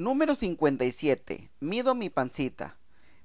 Número 57. Mido mi pancita.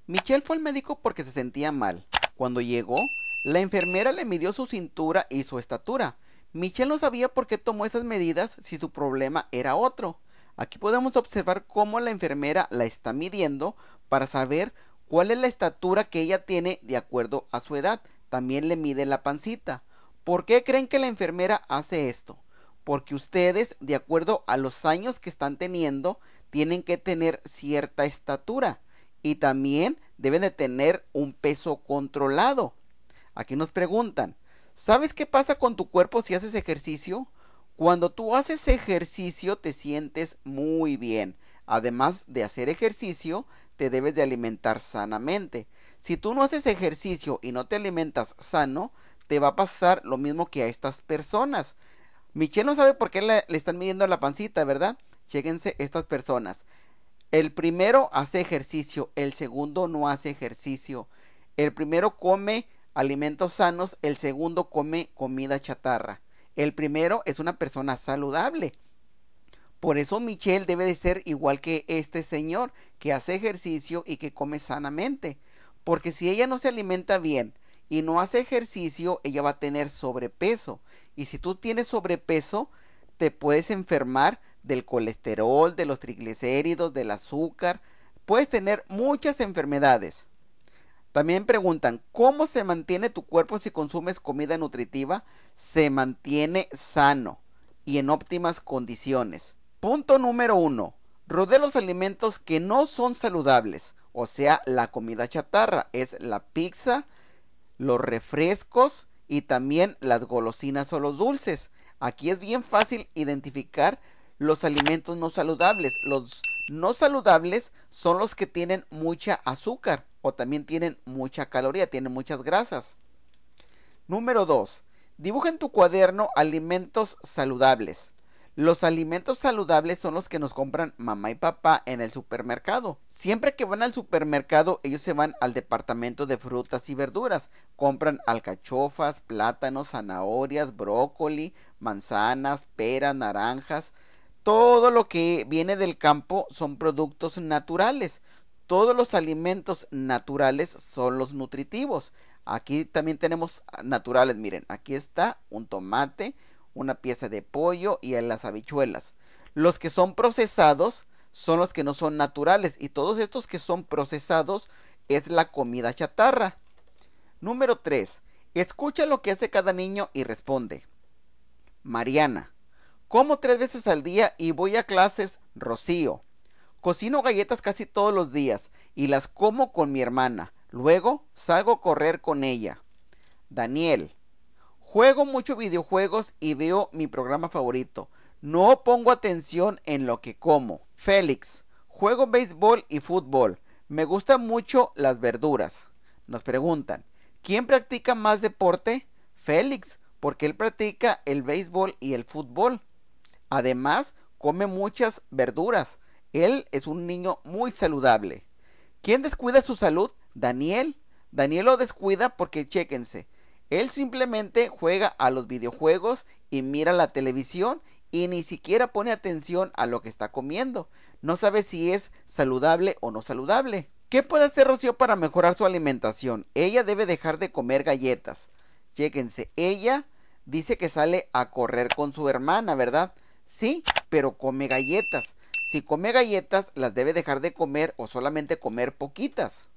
Michelle fue al médico porque se sentía mal. Cuando llegó, la enfermera le midió su cintura y su estatura. Michelle no sabía por qué tomó esas medidas si su problema era otro. Aquí podemos observar cómo la enfermera la está midiendo para saber cuál es la estatura que ella tiene de acuerdo a su edad. También le mide la pancita. ¿Por qué creen que la enfermera hace esto? Porque ustedes, de acuerdo a los años que están teniendo, tienen que tener cierta estatura y también deben de tener un peso controlado. Aquí nos preguntan, ¿sabes qué pasa con tu cuerpo si haces ejercicio? Cuando tú haces ejercicio te sientes muy bien. Además de hacer ejercicio, te debes de alimentar sanamente. Si tú no haces ejercicio y no te alimentas sano, te va a pasar lo mismo que a estas personas. Michelle no sabe por qué le, le están midiendo la pancita, ¿verdad? Chéquense estas personas. El primero hace ejercicio, el segundo no hace ejercicio. El primero come alimentos sanos, el segundo come comida chatarra. El primero es una persona saludable. Por eso Michelle debe de ser igual que este señor, que hace ejercicio y que come sanamente. Porque si ella no se alimenta bien y no hace ejercicio, ella va a tener sobrepeso. Y si tú tienes sobrepeso, te puedes enfermar del colesterol, de los triglicéridos, del azúcar. Puedes tener muchas enfermedades. También preguntan, ¿cómo se mantiene tu cuerpo si consumes comida nutritiva? Se mantiene sano y en óptimas condiciones. Punto número uno, rodea los alimentos que no son saludables, o sea, la comida chatarra, es la pizza, los refrescos y también las golosinas o los dulces. Aquí es bien fácil identificar los alimentos no saludables. Los no saludables son los que tienen mucha azúcar o también tienen mucha caloría, tienen muchas grasas. Número 2. Dibuja en tu cuaderno alimentos saludables. Los alimentos saludables son los que nos compran mamá y papá en el supermercado. Siempre que van al supermercado, ellos se van al departamento de frutas y verduras. Compran alcachofas, plátanos, zanahorias, brócoli, manzanas, peras, naranjas, todo lo que viene del campo son productos naturales. Todos los alimentos naturales son los nutritivos. Aquí también tenemos naturales, miren, aquí está un tomate, una pieza de pollo y las habichuelas. Los que son procesados son los que no son naturales y todos estos que son procesados es la comida chatarra. Número 3. Escucha lo que hace cada niño y responde. Mariana, como tres veces al día y voy a clases Rocío. Cocino galletas casi todos los días y las como con mi hermana. Luego salgo a correr con ella. Daniel. Juego mucho videojuegos y veo mi programa favorito. No pongo atención en lo que como. Félix. Juego béisbol y fútbol. Me gustan mucho las verduras. Nos preguntan, ¿quién practica más deporte? Félix, porque él practica el béisbol y el fútbol. Además, come muchas verduras. Él es un niño muy saludable. ¿Quién descuida su salud? Daniel. Daniel lo descuida porque chéquense. Él simplemente juega a los videojuegos y mira la televisión y ni siquiera pone atención a lo que está comiendo. No sabe si es saludable o no saludable. ¿Qué puede hacer Rocío para mejorar su alimentación? Ella debe dejar de comer galletas. Chéquense, ella dice que sale a correr con su hermana, ¿verdad? Sí, pero come galletas. Si come galletas, las debe dejar de comer o solamente comer poquitas.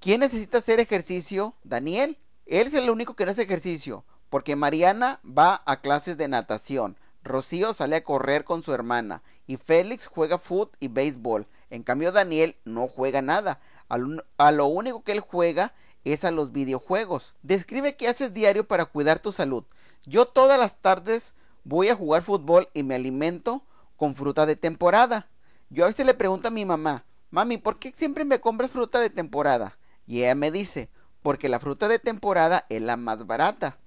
¿Quién necesita hacer ejercicio? Daniel. Él es el único que no hace ejercicio, porque Mariana va a clases de natación, Rocío sale a correr con su hermana y Félix juega foot y béisbol. En cambio Daniel no juega nada. A lo único que él juega es a los videojuegos. Describe qué haces diario para cuidar tu salud. Yo todas las tardes voy a jugar fútbol y me alimento con fruta de temporada. Yo a veces le pregunto a mi mamá, mami, ¿por qué siempre me compras fruta de temporada? Y ella me dice, porque la fruta de temporada es la más barata.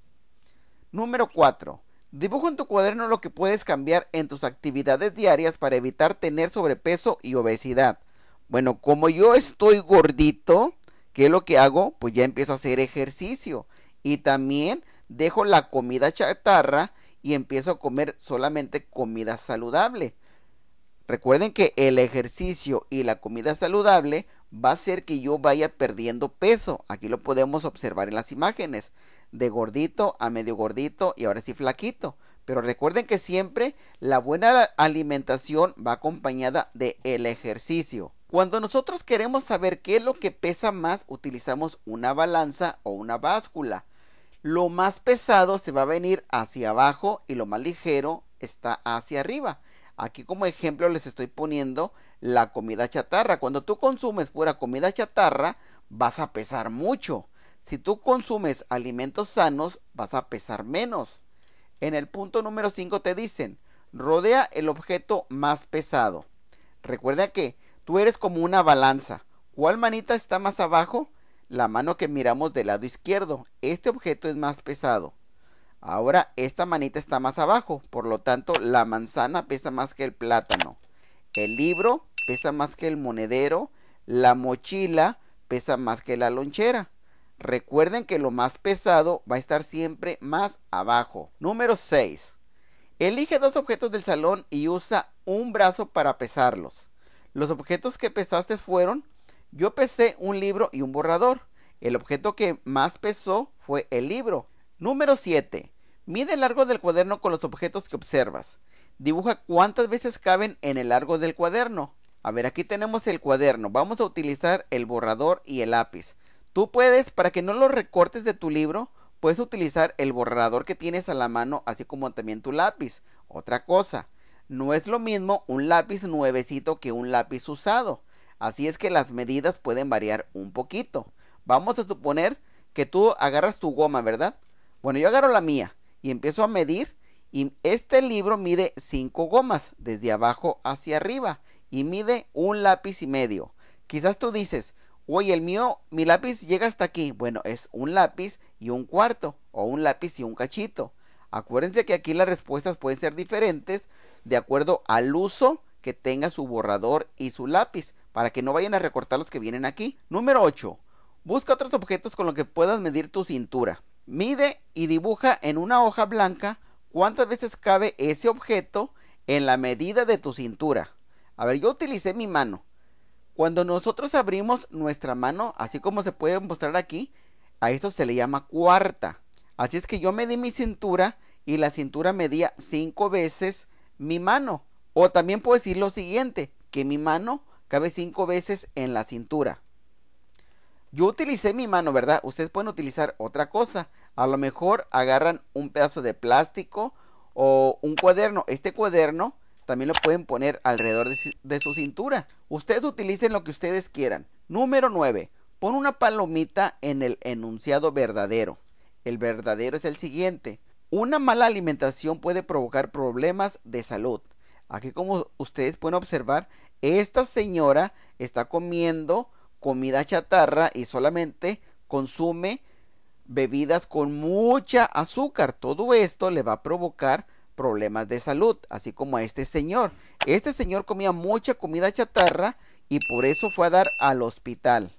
Número 4. dibujo en tu cuaderno lo que puedes cambiar en tus actividades diarias para evitar tener sobrepeso y obesidad. Bueno, como yo estoy gordito, ¿qué es lo que hago? Pues ya empiezo a hacer ejercicio. Y también dejo la comida chatarra y empiezo a comer solamente comida saludable. Recuerden que el ejercicio y la comida saludable va a hacer que yo vaya perdiendo peso. Aquí lo podemos observar en las imágenes. De gordito a medio gordito y ahora sí flaquito. Pero recuerden que siempre la buena alimentación va acompañada de el ejercicio. Cuando nosotros queremos saber qué es lo que pesa más, utilizamos una balanza o una báscula. Lo más pesado se va a venir hacia abajo y lo más ligero está hacia arriba. Aquí como ejemplo les estoy poniendo la comida chatarra. Cuando tú consumes pura comida chatarra, vas a pesar mucho. Si tú consumes alimentos sanos, vas a pesar menos. En el punto número 5 te dicen, rodea el objeto más pesado. Recuerda que tú eres como una balanza. ¿Cuál manita está más abajo? la mano que miramos del lado izquierdo. Este objeto es más pesado. Ahora esta manita está más abajo, por lo tanto la manzana pesa más que el plátano. El libro pesa más que el monedero. La mochila pesa más que la lonchera. Recuerden que lo más pesado va a estar siempre más abajo. Número 6. Elige dos objetos del salón y usa un brazo para pesarlos. Los objetos que pesaste fueron yo pesé un libro y un borrador. El objeto que más pesó fue el libro. Número 7. Mide el largo del cuaderno con los objetos que observas. Dibuja cuántas veces caben en el largo del cuaderno. A ver, aquí tenemos el cuaderno. Vamos a utilizar el borrador y el lápiz. Tú puedes, para que no lo recortes de tu libro, puedes utilizar el borrador que tienes a la mano, así como también tu lápiz. Otra cosa, no es lo mismo un lápiz nuevecito que un lápiz usado. Así es que las medidas pueden variar un poquito. Vamos a suponer que tú agarras tu goma, ¿verdad? Bueno, yo agarro la mía y empiezo a medir y este libro mide 5 gomas desde abajo hacia arriba y mide un lápiz y medio. Quizás tú dices, oye, el mío, mi lápiz llega hasta aquí. Bueno, es un lápiz y un cuarto o un lápiz y un cachito. Acuérdense que aquí las respuestas pueden ser diferentes de acuerdo al uso que tenga su borrador y su lápiz para que no vayan a recortar los que vienen aquí. Número 8. Busca otros objetos con los que puedas medir tu cintura. Mide y dibuja en una hoja blanca cuántas veces cabe ese objeto en la medida de tu cintura. A ver, yo utilicé mi mano. Cuando nosotros abrimos nuestra mano, así como se puede mostrar aquí, a esto se le llama cuarta. Así es que yo medí mi cintura y la cintura medía cinco veces mi mano. O también puedo decir lo siguiente, que mi mano Cabe cinco veces en la cintura. Yo utilicé mi mano, ¿verdad? Ustedes pueden utilizar otra cosa. A lo mejor agarran un pedazo de plástico o un cuaderno. Este cuaderno también lo pueden poner alrededor de, su cintura. Ustedes utilicen lo que ustedes quieran. Número 9. Pon una palomita en el enunciado verdadero. El verdadero es el siguiente. Una mala alimentación puede provocar problemas de salud. Aquí como ustedes pueden observar, esta señora está comiendo comida chatarra y solamente consume bebidas con mucha azúcar. Todo esto le va a provocar problemas de salud, así como a este señor. Este señor comía mucha comida chatarra y por eso fue a dar al hospital.